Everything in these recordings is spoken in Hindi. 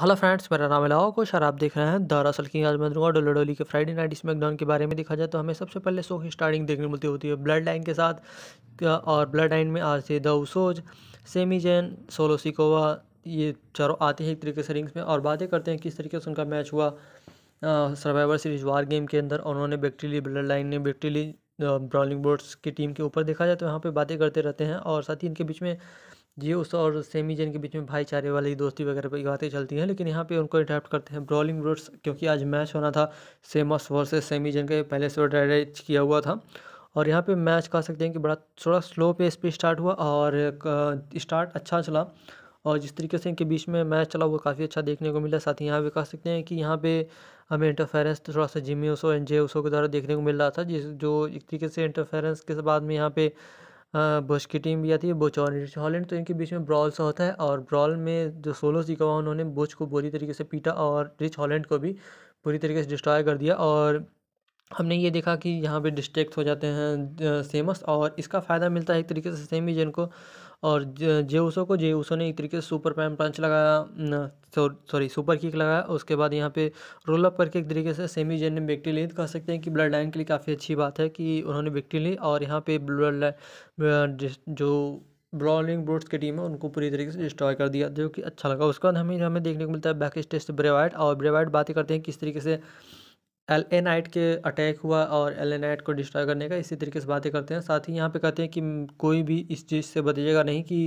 हेलो फ्रेंड्स मेरा नाम है कुछ और आप देख रहे हैं दरअसल की आज मैं दूंगा डोलो डोली के फ्राइडे नाइट स्मैकडाउन के बारे में देखा जाए तो हमें सबसे पहले शो की स्टार्टिंग देखने मिलती होती है ब्लड लाइन के साथ और ब्लड लाइन में आज थे the Usos Sami Zayn Solo Sikoa ये चारों आते हैं एक तरीके से रिंग्स में और बातें करते हैं किस तरीके से उनका मैच हुआ सर्वाइवर सीरीज वार गेम के अंदर उन्होंने बैक्टीली ब्लड लाइन ने बैक्टीली ब्रॉलिंग बोर्ड्स की टीम के ऊपर देखा जाए तो यहाँ पर बातें करते रहते हैं और साथ ही इनके बीच में जी उस और सेमी जेन के बीच में भाईचारे वाली दोस्ती वगैरह पर बातें चलती हैं लेकिन यहाँ पे उनको अडेप्ट करते हैं ब्रॉलिंग रोड्स क्योंकि आज मैच होना था सेमस वर्सेस सेमी जेन के पहले से डायरेज किया हुआ था और यहाँ पे मैच कह सकते हैं कि बड़ा थोड़ा स्लो पेस पे स्टार्ट हुआ और स्टार्ट अच्छा चला और जिस तरीके से इनके बीच में मैच चला वो काफ़ी अच्छा देखने को मिला साथ ही यहाँ पे कह सकते हैं कि यहाँ पे हमें इंटरफेरेंस थोड़ा सा जिमी ओसो एंड जे ओसो के द्वारा देखने को मिल रहा था जिस जो एक तरीके से इंटरफेरेंस के बाद में यहाँ पे बश हाँ, की टीम भी आती है बुच और रिच हॉलैंड तो इनके बीच में ब्रॉल सा होता है और ब्रॉल में जो सोलो सीखा हुआ उन्होंने बुच को बुरी तरीके से पीटा और रिच हॉलैंड को भी पूरी तरीके से डिस्ट्रॉय कर दिया और हमने ये देखा कि यहाँ पे डिस्ट्रैक्ट हो जाते हैं सेमस और इसका फ़ायदा मिलता है एक तरीके से सेम ही जिनको और जेउसो को जेउसो ने एक तरीके से सुपर पैम पंच लगाया सॉरी सुपर किक लगाया उसके बाद यहाँ पे रोल अप करके एक तरीके से सेमी जेन ने विक्ट्री ली तो कह सकते हैं कि ब्लड लाइन के लिए काफ़ी अच्छी बात है कि उन्होंने विक्ट्री ली और यहाँ पे ब्लड जो ब्रॉलिंग बोर्ड्स की टीम है उनको पूरी तरीके से डिस्ट्रॉय कर दिया जो कि अच्छा लगा उसके बाद हमें हमें देखने को मिलता है बैक स्टेज से ब्रेवाइट और ब्रेवाइट बातें करते हैं किस तरीके से एल ए नाइट के अटैक हुआ और एल ए नाइट को डिस्ट्रॉय करने का इसी तरीके से बातें करते हैं साथ ही यहाँ पे कहते हैं कि कोई भी इस चीज़ से बदलेगा नहीं कि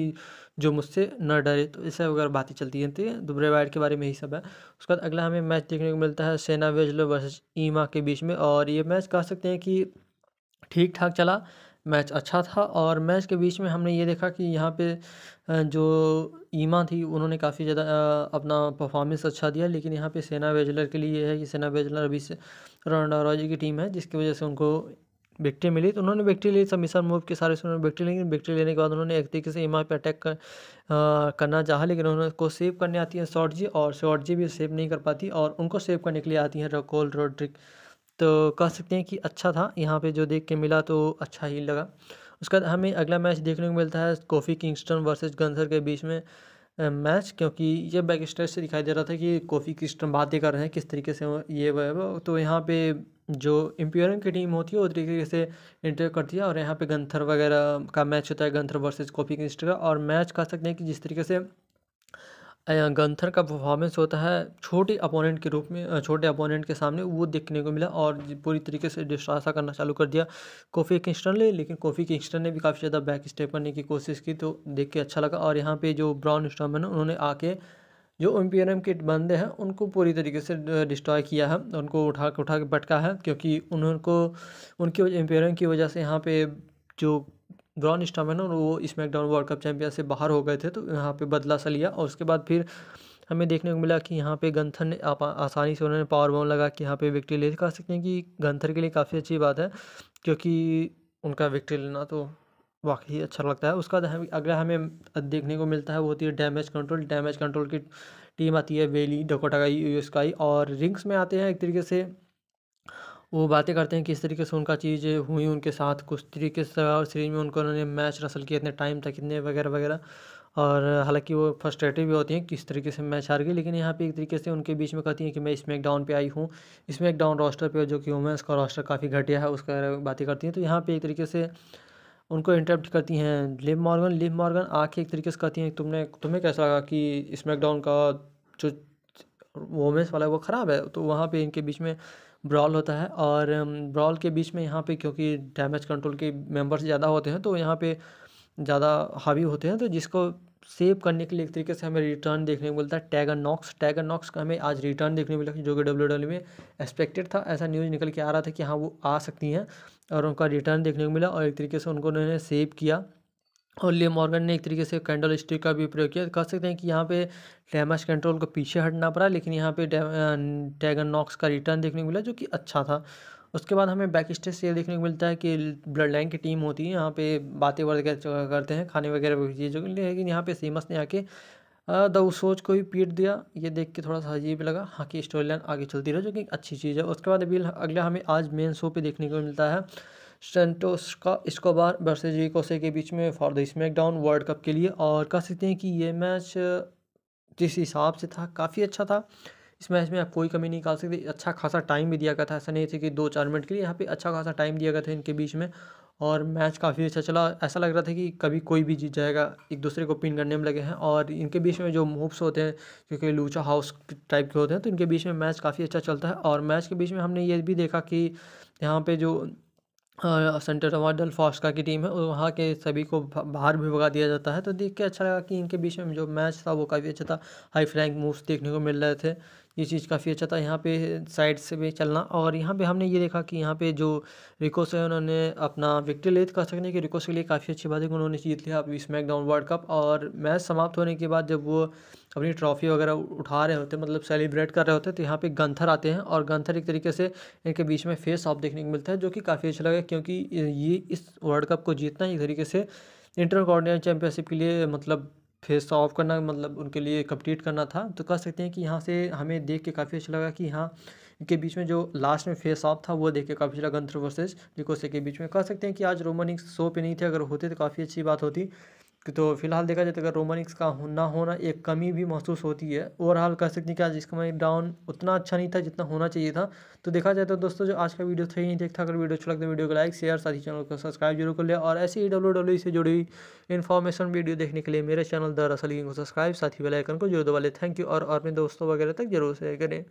जो मुझसे न डरे तो इस वगैरह बातें चलती रहती हैं तो दुबरे वाइट के बारे में ही सब है उसके बाद अगला हमें मैच देखने को मिलता है सेना वेजलो वर्सेज ईमा के बीच में और ये मैच कह सकते हैं कि ठीक ठाक चला मैच अच्छा था और मैच के बीच में हमने ये देखा कि यहाँ पे जो ईमा थी उन्होंने काफ़ी ज़्यादा अपना परफॉर्मेंस अच्छा दिया लेकिन यहाँ पे सेना वेजलर के लिए है कि सेना वेजलर अभी से रॉजी की टीम है जिसकी वजह से उनको विकटें मिली तो उन्होंने विकटें ली सबमिशन मूव के सारे से उन्होंने विकटें ली विकटें लेने के बाद उन्होंने एक तरीके से ईमा पर अटैक कर, करना चाहा लेकिन उन्होंने उसको सेव करने आती है शॉर्ट जी और शॉर्ट जी भी सेव नहीं कर पाती और उनको सेव करने के लिए आती हैं रकोल रोड्रिक तो कह सकते हैं कि अच्छा था यहाँ पे जो देख के मिला तो अच्छा ही लगा उसके बाद हमें अगला मैच देखने को मिलता है कॉफ़ी किंगस्टन वर्सेज गंसर के बीच में मैच क्योंकि ये बैक स्टेज से दिखाई दे रहा था कि कॉफ़ी किंगस्टन बातें कर रहे हैं किस तरीके से ये वह तो यहाँ पे जो एम्पियरिंग की टीम होती है वो तरीके से इंटर करती है और यहाँ पे गंथर वगैरह का मैच होता है गंथर वर्सेस कॉफी किंगस्टन का और मैच कह सकते हैं कि जिस तरीके से गंथर का परफॉर्मेंस होता है छोटे अपोनेंट के रूप में छोटे अपोनेंट के सामने वो देखने को मिला और पूरी तरीके से डिस्ट्रासा करना चालू कर दिया कोफ़ी किंगस्टन ने लेकिन कोफ़ी किंगस्टन ने भी काफ़ी ज़्यादा बैक स्टेप करने की कोशिश की तो देख के अच्छा लगा और यहाँ पे जो ब्राउन स्टॉम है उन्होंने आके जो एम के बंदे हैं उनको पूरी तरीके से डिस्ट्रॉय किया है उनको उठा के उठा के पटका है क्योंकि उनको उनकी एम की वजह से यहाँ पर जो ब्रॉन और वो स्मैकडाउन वर्ल्ड कप चैंपियन से बाहर हो गए थे तो यहाँ पे बदला सा लिया और उसके बाद फिर हमें देखने को मिला कि यहाँ पे गंथर ने आसानी से उन्होंने पावर बॉम लगा कि यहाँ पे विक्ट्री ले कह सकते हैं कि गंथर के लिए काफ़ी अच्छी बात है क्योंकि उनका विक्ट्री लेना तो वाकई अच्छा लगता है उसका अगला हमें देखने को मिलता है वो होती है डैमेज कंट्रोल डैमेज कंट्रोल की टीम आती है वेली डकोटा का यूएस का और रिंग्स में आते हैं एक तरीके से वो बातें करते हैं किस तरीके से उनका चीज़ हुई उनके साथ कुछ तरीके से सीरीज में उनको उन्होंने मैच रसल किया इतने टाइम तक इतने वगैरह वगैरह और हालांकि वो फ्रस्ट्रेटिव भी होती हैं किस तरीके से मैच हार गई लेकिन यहाँ पे एक तरीके से उनके बीच में कहती हैं कि मैं एक डाउन पे आई हूँ एक डाउन रोस्टर पर जो कि वुमेंस का रोस्टर काफ़ी घटिया है उसका बातें करती हैं तो यहाँ पर एक तरीके से उनको इंटरप्ट करती हैं लिव मॉर्गन लिव मॉर्गन आके एक तरीके से कहती हैं तुमने तुम्हें कैसा लगा कि स्मैकडाउन का जो वोमेंस वाला है वो ख़राब है तो वहाँ पे इनके बीच में ब्रॉल होता है और ब्रॉल के बीच में यहाँ पे क्योंकि डैमेज कंट्रोल के मेंबर्स ज़्यादा होते हैं तो यहाँ पे ज़्यादा हावी होते हैं तो जिसको सेव करने के लिए एक तरीके से हमें रिटर्न देखने को मिलता है टैगर नॉक्स टैगर नॉक्स का हमें आज रिटर्न देखने को मिला जो कि डब्ल्यू डब्ल्यू e में एक्सपेक्टेड था ऐसा न्यूज़ निकल के आ रहा था कि हाँ वो आ सकती हैं और उनका रिटर्न देखने को मिला और एक तरीके से उनको उन्होंने सेव किया और लिए मॉर्गन ने एक तरीके से कैंडल स्टिक का भी प्रयोग किया कह सकते हैं कि यहाँ पे डैमेज कंट्रोल को पीछे हटना पड़ा लेकिन यहाँ पे टैगन नॉक्स का रिटर्न देखने को मिला जो कि अच्छा था उसके बाद हमें बैक स्टेज से ये देखने को मिलता है कि ब्लड लाइन की टीम होती है यहाँ पे बातें वगैरह करते हैं खाने वगैरह चीज़ों के लेकिन यहाँ पे सीमस ने आके द सोच को ही पीट दिया ये देख के थोड़ा सा अजीब लगा हाँ कि स्टोरी लाइन आगे चलती रहे जो कि अच्छी चीज़ है उसके बाद अभी अगला हमें आज मेन शो पे देखने को मिलता है सेंटोस का स्कोबार बर्से जी कोसे के बीच में for the SmackDown World Cup के लिए और कह सकते हैं कि ये मैच जिस हिसाब से था काफ़ी अच्छा था इस मैच में आप कोई कमी नहीं निकाल सकते अच्छा खासा टाइम भी दिया गया था ऐसा नहीं था कि दो चार मिनट के लिए यहाँ पे अच्छा खासा टाइम दिया गया था इनके बीच में और मैच काफ़ी अच्छा चला ऐसा लग रहा था कि कभी कोई भी जीत जाएगा एक दूसरे को पिन करने में लगे हैं और इनके बीच में जो मूव्स होते हैं क्योंकि लूचा हाउस टाइप के होते हैं तो इनके बीच में मैच काफ़ी अच्छा चलता है और मैच के बीच में हमने ये भी देखा कि यहाँ पे जो सेंटर हमारे डलफॉस्का की टीम है और वहाँ के सभी को बाहर भी भगा दिया जाता है तो देख के अच्छा लगा कि इनके बीच में जो मैच था वो काफ़ी अच्छा था हाई फ्लैंग मूव्स देखने को मिल रहे थे ये चीज़ काफ़ी अच्छा था यहाँ पे साइड से भी चलना और यहाँ पे हमने ये देखा कि यहाँ पे जो रिकोस है उन्होंने अपना विक्ट्री लेत तो कर सकने के रिकोस के लिए काफ़ी अच्छी बात है कि उन्होंने जीत लिया अभी स्मैकडाउन वर्ल्ड कप और मैच समाप्त होने के बाद जब वो अपनी ट्रॉफी वगैरह उठा रहे होते मतलब सेलिब्रेट कर रहे होते तो यहाँ पर गंथर आते हैं और गंथर एक तरीके से इनके बीच में फेस ऑफ देखने को मिलता है जो कि काफ़ी अच्छा लगा क्योंकि ये इस वर्ल्ड कप को जीतना एक तरीके से इंटर कॉर्डिनेट चैम्पियनशिप के लिए मतलब फेस ऑफ करना मतलब उनके लिए कंप्लीट करना था तो कह सकते हैं कि यहाँ से हमें देख के काफ़ी अच्छा लगा कि यहाँ के बीच में जो लास्ट में फेस ऑफ था वो देख के काफ़ी अच्छा गंत्र वर्सेज लिकोसे के बीच में कह सकते हैं कि आज रोमनिक्स शो पे नहीं थे अगर होते तो काफ़ी अच्छी बात होती तो फिलहाल देखा जाए तो अगर रोमानिक्स का ना होना एक कमी भी महसूस होती है ओवरऑल कह सकते हैं कि आज इसका मैं डाउन उतना अच्छा नहीं था जितना होना चाहिए था तो देखा जाए तो दोस्तों जो आज का वीडियो था यही देखता अगर वीडियो अच्छा लगता है वीडियो को लाइक शेयर साथ ही चैनल को सब्सक्राइब जरूर कर ले और ऐसे ही डब्ल्यू डब्ल्यू e से जुड़ी हुई इन्फॉर्मेशन वीडियो देखने के लिए मेरे चैनल दरअसल को सब्सक्राइब साथ ही बेलाइकन को जरूर दबा लें थैंक यू और अपने दोस्तों वगैरह तक जरूर शेयर करें